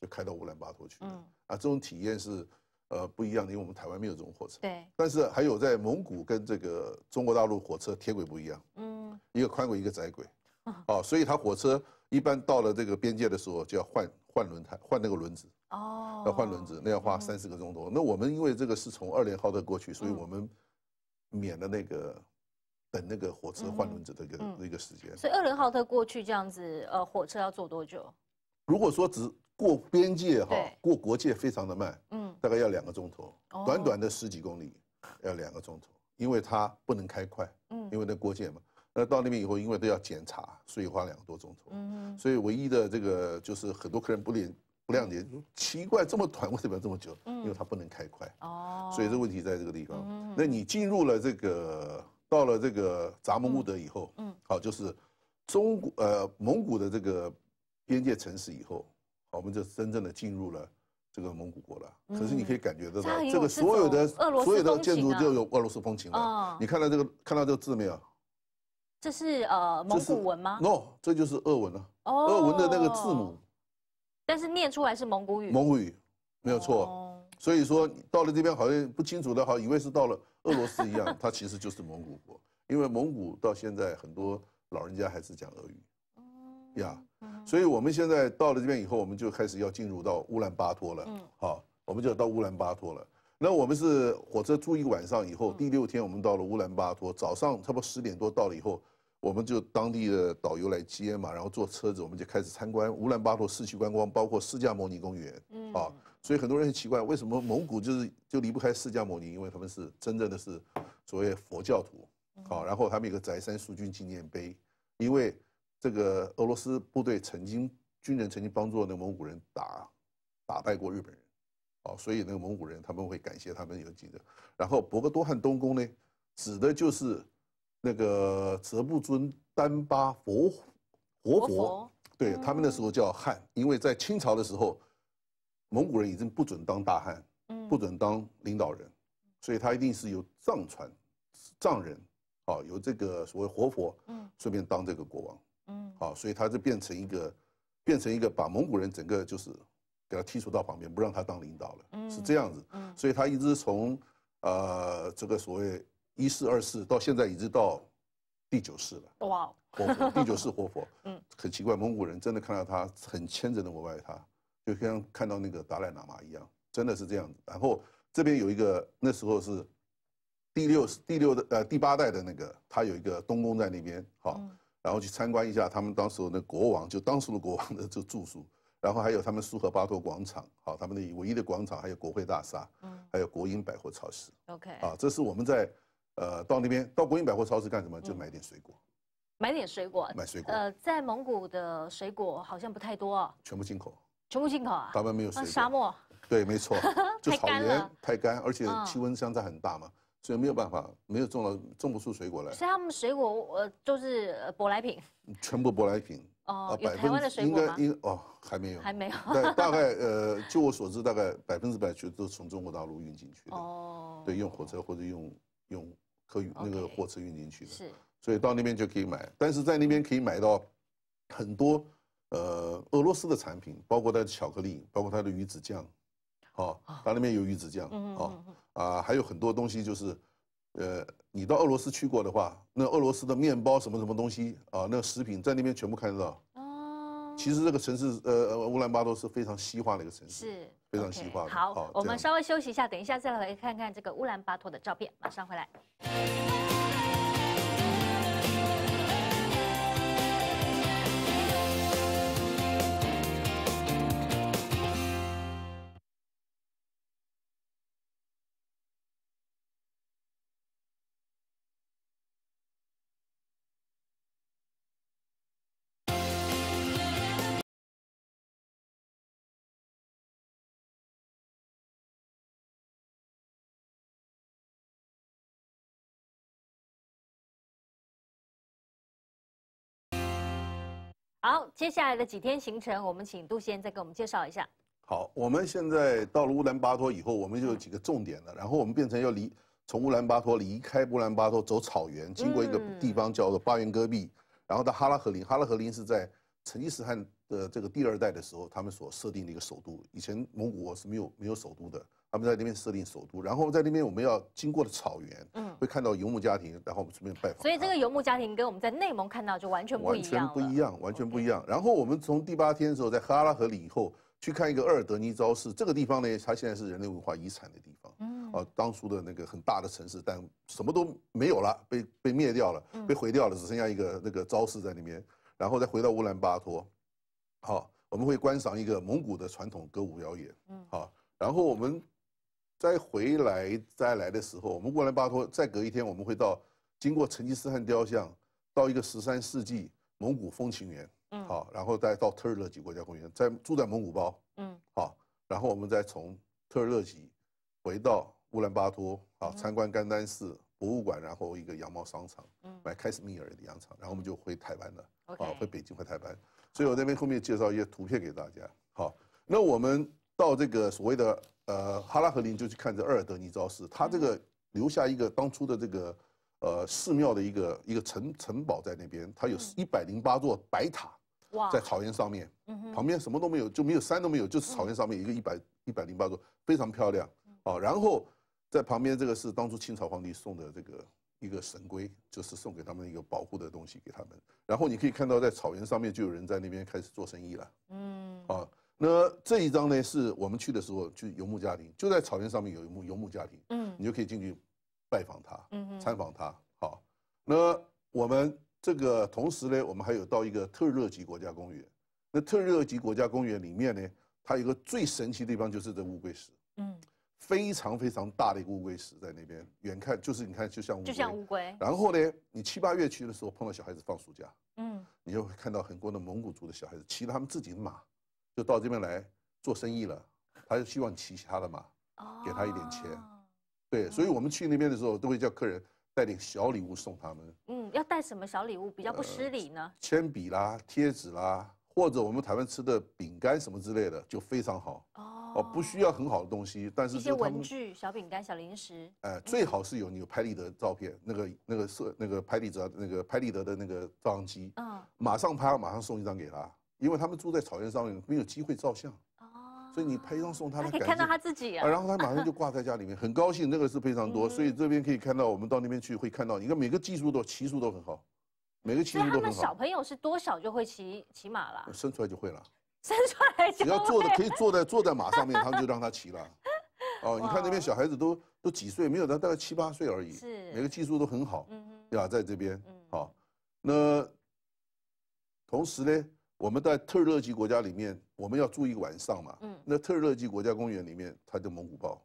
就开到乌兰巴托去。嗯，啊，这种体验是，呃，不一样的，因为我们台湾没有这种火车。对。但是还有在蒙古跟这个中国大陆火车铁轨不一样。嗯。一个宽轨，一个窄轨。*laughs* 啊。所以它火车一般到了这个边界的时候就要换换轮胎，换那个轮子。哦，要换轮子，那要花三四个钟头。那我们因为这个是从二连浩特过去，所以我们免了那个等那个火车换轮子的一个那个时间。所以二连浩特过去这样子，呃，火车要坐多久？如果说只过边界哈，过国界非常的慢，嗯，大概要两个钟头，短短的十几公里要两个钟头，因为它不能开快，嗯，因为那国界嘛。那到那边以后，因为都要检查，所以花两个多钟头。嗯所以唯一的这个就是很多客人不领。亮点奇怪，这么短 *laughs* 为什么要这么久？因为它不能开快哦，所以这问题在这个地方。那你进入了这个，到了这个扎木木德以后，嗯，好，就是中国呃蒙古的这个边界城市以后，我们就真正的进入了这个蒙古国了。可是你可以感觉得到这个所有的所有的建筑就有俄罗斯风情了。你看到这个看到这个字没有？这是呃蒙古文吗？No，这就是俄文了。哦，俄文的那个字母。但是念出来是蒙古语，蒙古语没有错，所以说到了这边好像不清楚的，好以为是到了俄罗斯一样，*laughs* 它其实就是蒙古，国，因为蒙古到现在很多老人家还是讲俄语，呀，所以我们现在到了这边以后，我们就开始要进入到乌兰巴托了，好，我们就到乌兰巴托了。那我们是火车住一晚上以后，第六天我们到了乌兰巴托，早上差不多十点多到了以后。我们就当地的导游来接嘛，然后坐车子，我们就开始参观乌兰巴托市区观光，包括释迦牟尼公园，啊，所以很多人很奇怪，为什么蒙古就是就离不开释迦牟尼，因为他们是真正的，是所谓佛教徒，啊，然后他们有个翟山苏军纪念碑，因为这个俄罗斯部队曾经军人曾经帮助那蒙古人打，打败过日本人，啊，所以那个蒙古人他们会感谢他们有几个，然后博格多汗东宫呢，指的就是。那个泽布尊丹巴佛活佛，对他们那时候叫汉，因为在清朝的时候，蒙古人已经不准当大汉，不准当领导人，所以他一定是有藏传藏人，啊，有这个所谓活佛，嗯，顺便当这个国王，嗯，啊，所以他就变成一个，变成一个把蒙古人整个就是给他剔除到旁边，不让他当领导了，是这样子，所以他一直从，呃，这个所谓。一四二四到现在，已经到第九世了。哇，活佛，*laughs* 第九世活佛，嗯，很奇怪，蒙古人真的看到他很虔诚的膜拜他，就像看到那个达赖喇嘛一样，真的是这样子。然后这边有一个，那时候是第六第六的呃第八代的那个，他有一个东宫在那边，好，然后去参观一下他们当时那国王，就当时的国王的这住宿，然后还有他们苏荷巴托广场，好，他们的唯一的广场，还有国会大厦，嗯，还有国营百货超市。OK，啊，这是我们在。呃，到那边到国营百货超市干什么？就买点水果，买点水果，买水果。呃，在蒙古的水果好像不太多，全部进口，全部进口啊？台们没有水果，沙漠，对，没错，*laughs* 太干太干，而且气温相差很大嘛，所以没有办法，没有种了，种不出水果来。所以他们水果呃都是舶来品，全部舶来品。哦，有台湾的水果应该，应哦，还没有，还没有。但 *laughs* 大概呃，据我所知，大概百分之百全都从中国大陆运进去的。哦，对，用火车或者用。用可以那个货车运进去的，所以到那边就可以买。但是在那边可以买到很多呃俄罗斯的产品，包括它的巧克力，包括它的鱼子酱，啊，它那边有鱼子酱啊啊，还有很多东西就是，呃，你到俄罗斯去过的话，那俄罗斯的面包什么什么东西啊，那食品在那边全部看得到。其实这个城市，呃乌兰巴托是非常西化的一个城市，是非常西化。好，我们稍微休息一下，等一下再来看看这个乌兰巴托的照片，马上回来。好，接下来的几天行程，我们请杜先生再给我们介绍一下。好，我们现在到了乌兰巴托以后，我们就有几个重点了。然后我们变成要离从乌兰巴托离开乌兰巴托，走草原，经过一个地方叫做巴彦戈壁，然后到哈拉和林。哈拉和林是在成吉思汗的这个第二代的时候，他们所设定的一个首都。以前蒙古国是没有没有首都的。他们在那边设定首都，然后在那边我们要经过的草原，嗯，会看到游牧家庭，然后我们顺便拜访。所以这个游牧家庭跟我们在内蒙看到就完全不一样。完全不一样，完全不一样。然后我们从第八天的时候在哈拉河里以后去看一个鄂尔德尼昭寺，这个地方呢，它现在是人类文化遗产的地方，嗯，啊，当初的那个很大的城市，但什么都没有了，被被灭掉了，被毁掉了，只剩下一个那个昭寺在那边。然后再回到乌兰巴托，好，我们会观赏一个蒙古的传统歌舞表演，嗯，好，然后我们。再回来再来的时候，我们乌兰巴托再隔一天，我们会到经过成吉思汗雕像，到一个十三世纪蒙古风情园，嗯，好，然后再到特尔勒吉国家公园，再住在蒙古包，嗯，好，然后我们再从特尔勒吉回到乌兰巴托，好，参观甘丹寺博物馆，然后一个羊毛商场，嗯，买开斯米尔的羊肠，然后我们就回台湾了，啊，回北京回台湾，所以我那边后面介绍一些图片给大家。好，那我们到这个所谓的。呃，哈拉和林就去看这阿尔德尼昭寺，它这个留下一个当初的这个，呃，寺庙的一个一个城城堡在那边，它有一百零八座白塔，在草原上面，旁边什么都没有，就没有山都没有，就是草原上面一个一百一百零八座，非常漂亮啊。然后在旁边这个是当初清朝皇帝送的这个一个神龟，就是送给他们一个保护的东西给他们。然后你可以看到在草原上面就有人在那边开始做生意了，嗯，啊。那这一张呢，是我们去的时候去游牧家庭，就在草原上面有一牧游牧家庭，嗯，你就可以进去拜访他，嗯，参访他，好。那我们这个同时呢，我们还有到一个特热级国家公园。那特热级国家公园里面呢，它有个最神奇的地方，就是这乌龟石，嗯，非常非常大的一个乌龟石在那边，远看就是你看就像就像乌龟。然后呢，你七八月去的时候碰到小孩子放暑假，嗯，你就会看到很多的蒙古族的小孩子骑着他们自己的马。就到这边来做生意了，他就希望其他的嘛，给他一点钱，对，所以我们去那边的时候都会叫客人带点小礼物送他们。嗯，要带什么小礼物比较不失礼呢？铅笔啦、贴纸啦，或者我们台湾吃的饼干什么之类的，就非常好。哦，哦，不需要很好的东西，但是一些文具、小饼干、小零食，哎，最好是有你有拍立得照片，那个那个摄那个拍立得那个拍立得的那个照相机，嗯，马上拍，马上送一张给他。因为他们住在草原上面，没有机会照相，哦，所以你拍一张送他，可以看到他自己啊。然后他马上就挂在家里面，很高兴。那个是非常多，所以这边可以看到，我们到那边去会看到，你看每个技术都骑术都很好，每个骑术都很好。小朋友是多少就会骑骑马了？生出来就会了，生出来就。只要坐的可以坐在坐在马上面，他们就让他骑了。*laughs* 哦，你看那边小孩子都都几岁？没有，他大概七八岁而已。是每个技术都很好，嗯嗯，呀，在这边，好，那同时呢。我们在特热勒吉国家里面，我们要住一晚上嘛。嗯。那特热勒吉国家公园里面，它的蒙古包，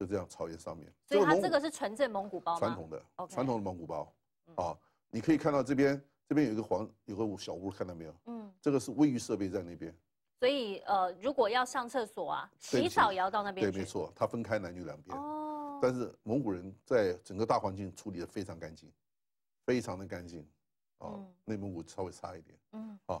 就这样草原上面。所以它这个是纯正蒙古包传统的，传统的蒙古包。啊，你可以看到这边，这边有一个黄，有个小屋，看到没有？嗯。这个是卫浴设备在那边。所以呃，如果要上厕所啊，洗澡也要到那边对，没错，它分开男女两边。哦。但是蒙古人在整个大环境处理的非常干净，非常的干净。嗯，内蒙古稍微差一点。嗯，啊，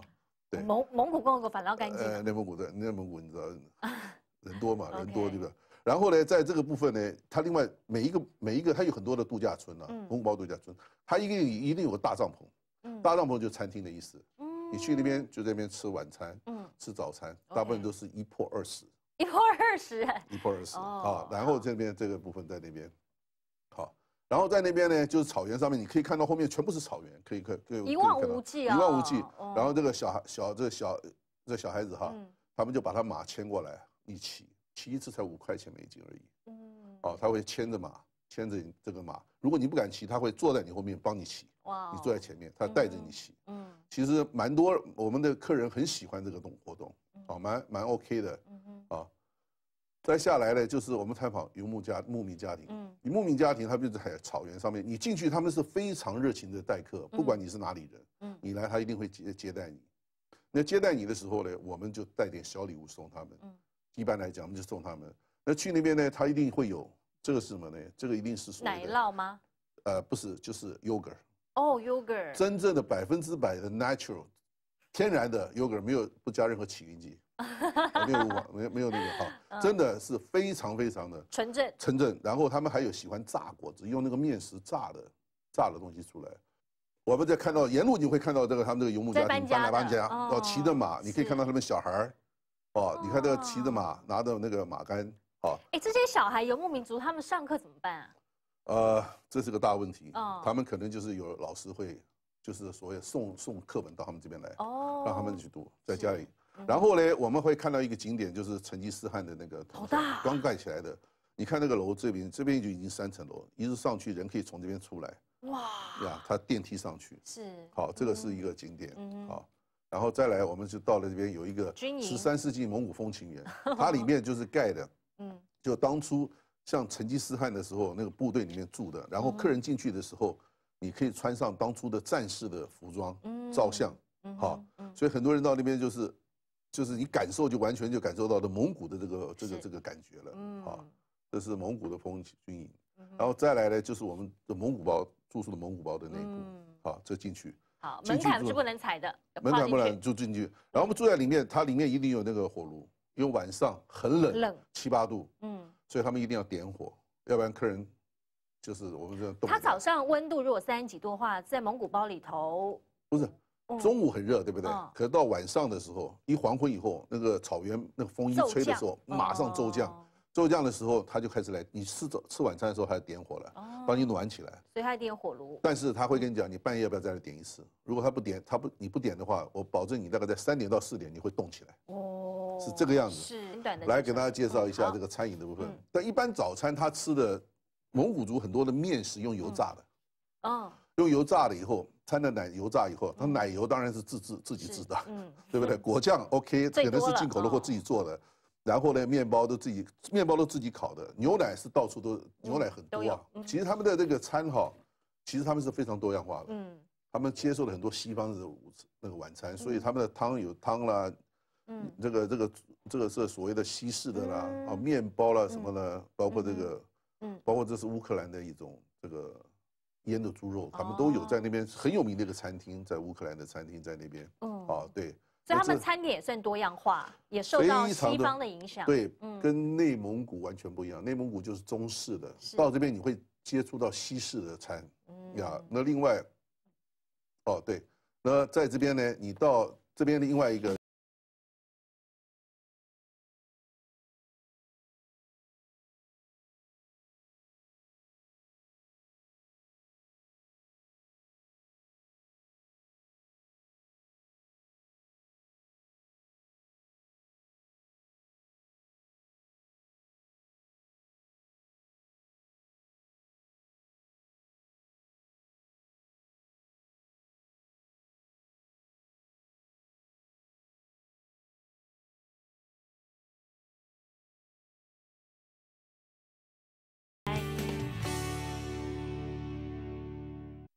蒙蒙古共和国反倒干净。呃，内蒙古的内蒙古，你知道，*laughs* 人多嘛，人多对不对？然后呢，在这个部分呢，它另外每一个每一个，它有很多的度假村啊，蒙古包度假村，它一定一定有个大帐篷，大帐篷就是餐厅的意思。嗯，你去那边就在那边吃晚餐，嗯，吃早餐，大部分都是一破二十。一破二十。一破二十。啊，然后这边这个部分在那边。然后在那边呢，就是草原上面，你可以看到后面全部是草原，可以看，可以一望无际啊，一望无际。然后这个小孩小，这个小，这小孩子哈，他们就把他马牵过来，一起骑一次才五块钱美金而已。嗯，哦，他会牵着马，牵着这个马。如果你不敢骑，他会坐在你后面帮你骑。哇，你坐在前面，他带着你骑。嗯，其实蛮多我们的客人很喜欢这个动活动，啊，蛮蛮 OK 的。嗯哼，啊。再下来呢，就是我们采访游牧家牧民家庭。嗯，你牧民家庭，他就在草原上面。你进去，他们是非常热情的待客，不管你是哪里人，嗯，你来他一定会接接待你。那接待你的时候呢，我们就带点小礼物送他们。嗯，一般来讲，我们就送他们。那去那边呢，他一定会有这个是什么呢？这个一定是奶酪吗？呃，不是，就是 yogurt。哦，yogurt。真正的百分之百的 natural，天然的 yogurt，没有不加任何起因剂。没有，没有没有那个哈，真的是非常非常的纯正，纯正。然后他们还有喜欢炸果子，用那个面食炸的，炸的东西出来。我们在看到沿路你会看到这个他们这个游牧家搬来搬家，要骑着马，你可以看到他们小孩儿，哦，你看这个骑着马拿着那个马杆，哦，哎，这些小孩游牧民族他们上课怎么办啊？呃，这是个大问题。哦，他们可能就是有老师会，就是所谓送送课本到他们这边来，哦，让他们去读在家里。然后嘞，我们会看到一个景点，就是成吉思汗的那个，好大，刚盖起来的。你看那个楼这边，这边就已经三层楼，一直上去，人可以从这边出来。哇，呀，它电梯上去，是。好，这个是一个景点，好。然后再来，我们就到了这边有一个十三世纪蒙古风情园，*laughs* 它里面就是盖的，嗯，就当初像成吉思汗的时候那个部队里面住的。然后客人进去的时候，你可以穿上当初的战士的服装，嗯，照相，好，所以很多人到那边就是。就是你感受就完全就感受到的蒙古的这个这个这个感觉了，嗯，好，这是蒙古的风军营，然后再来呢就是我们的蒙古包住宿的蒙古包的内部，好，这进去，好，门槛是不能踩的，门槛不能就进去，然后我们住在里面，它里面一定有那个火炉，因为晚上很冷，冷七八度，嗯，所以他们一定要点火，要不然客人就是我们这，他早上温度如果三十几度的话，在蒙古包里头不是。中午很热，对不对？可是到晚上的时候，一黄昏以后，那个草原那个风一吹的时候，马上骤降。骤降的时候，他就开始来。你吃早吃晚餐的时候，他要点火了，帮你暖起来。所以他点火炉。但是他会跟你讲，你半夜要不要再来点一次？如果他不点，他不你不点的话，我保证你大概在三点到四点你会动起来。哦，是这个样子。是很短的。来给大家介绍一下这个餐饮的部分。但一般早餐他吃的蒙古族很多的面食用油炸的。嗯。用油炸了以后。掺了奶油炸以后，它奶油当然是自制自己制的，对不对？果酱 OK，可能是进口的或自己做的。然后呢，面包都自己面包都自己烤的。牛奶是到处都牛奶很多啊。其实他们的这个餐哈，其实他们是非常多样化的。嗯，他们接受了很多西方的午那个晚餐，所以他们的汤有汤啦，嗯，这个这个这个是所谓的西式的啦，啊，面包啦什么的，包括这个，嗯，包括这是乌克兰的一种这个。腌的猪肉，他们都有在那边很有名的一个餐厅，在乌克兰的餐厅在那边，啊，对，所以他们餐点也算多样化，也受到西方的影响，对，跟内蒙古完全不一样，内蒙古就是中式的，到这边你会接触到西式的餐，呀，那另外，哦对，那在这边呢，你到这边的另外一个。